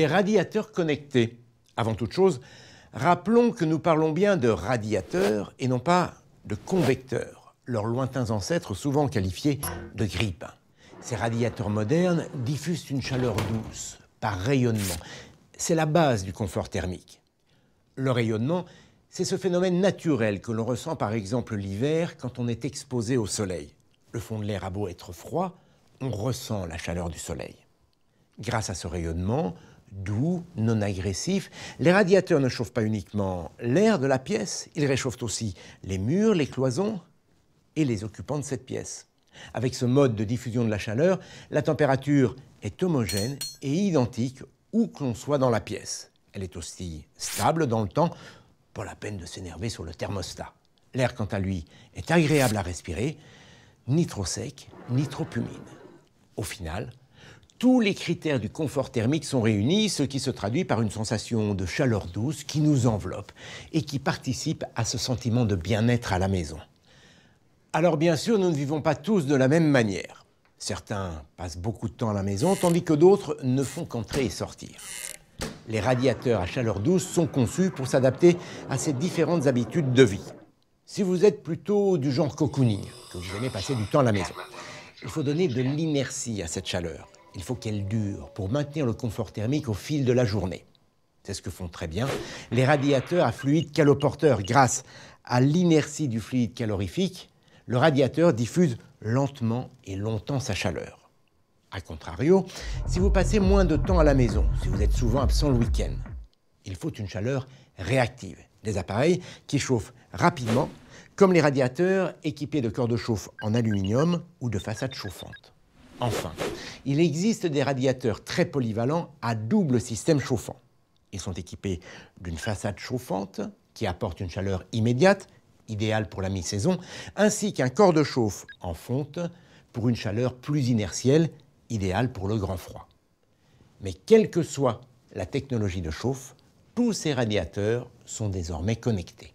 Les radiateurs connectés. Avant toute chose, rappelons que nous parlons bien de radiateurs et non pas de convecteurs, leurs lointains ancêtres souvent qualifiés de grippe. Ces radiateurs modernes diffusent une chaleur douce par rayonnement. C'est la base du confort thermique. Le rayonnement, c'est ce phénomène naturel que l'on ressent par exemple l'hiver quand on est exposé au soleil. Le fond de l'air a beau être froid, on ressent la chaleur du soleil. Grâce à ce rayonnement, doux, non agressif. Les radiateurs ne chauffent pas uniquement l'air de la pièce, ils réchauffent aussi les murs, les cloisons et les occupants de cette pièce. Avec ce mode de diffusion de la chaleur, la température est homogène et identique où que l'on soit dans la pièce. Elle est aussi stable dans le temps, pas la peine de s'énerver sur le thermostat. L'air, quant à lui, est agréable à respirer, ni trop sec, ni trop humide. Au final, tous les critères du confort thermique sont réunis, ce qui se traduit par une sensation de chaleur douce qui nous enveloppe et qui participe à ce sentiment de bien-être à la maison. Alors bien sûr, nous ne vivons pas tous de la même manière. Certains passent beaucoup de temps à la maison, tandis que d'autres ne font qu'entrer et sortir. Les radiateurs à chaleur douce sont conçus pour s'adapter à ces différentes habitudes de vie. Si vous êtes plutôt du genre cocooning, que vous aimez passer du temps à la maison, il faut donner de l'inertie à cette chaleur il faut qu'elle dure pour maintenir le confort thermique au fil de la journée. C'est ce que font très bien les radiateurs à fluide caloporteur. Grâce à l'inertie du fluide calorifique, le radiateur diffuse lentement et longtemps sa chaleur. A contrario, si vous passez moins de temps à la maison, si vous êtes souvent absent le week-end, il faut une chaleur réactive. Des appareils qui chauffent rapidement, comme les radiateurs équipés de corps de chauffe en aluminium ou de façades chauffantes. Enfin, il existe des radiateurs très polyvalents à double système chauffant. Ils sont équipés d'une façade chauffante qui apporte une chaleur immédiate, idéale pour la mi-saison, ainsi qu'un corps de chauffe en fonte pour une chaleur plus inertielle, idéale pour le grand froid. Mais quelle que soit la technologie de chauffe, tous ces radiateurs sont désormais connectés.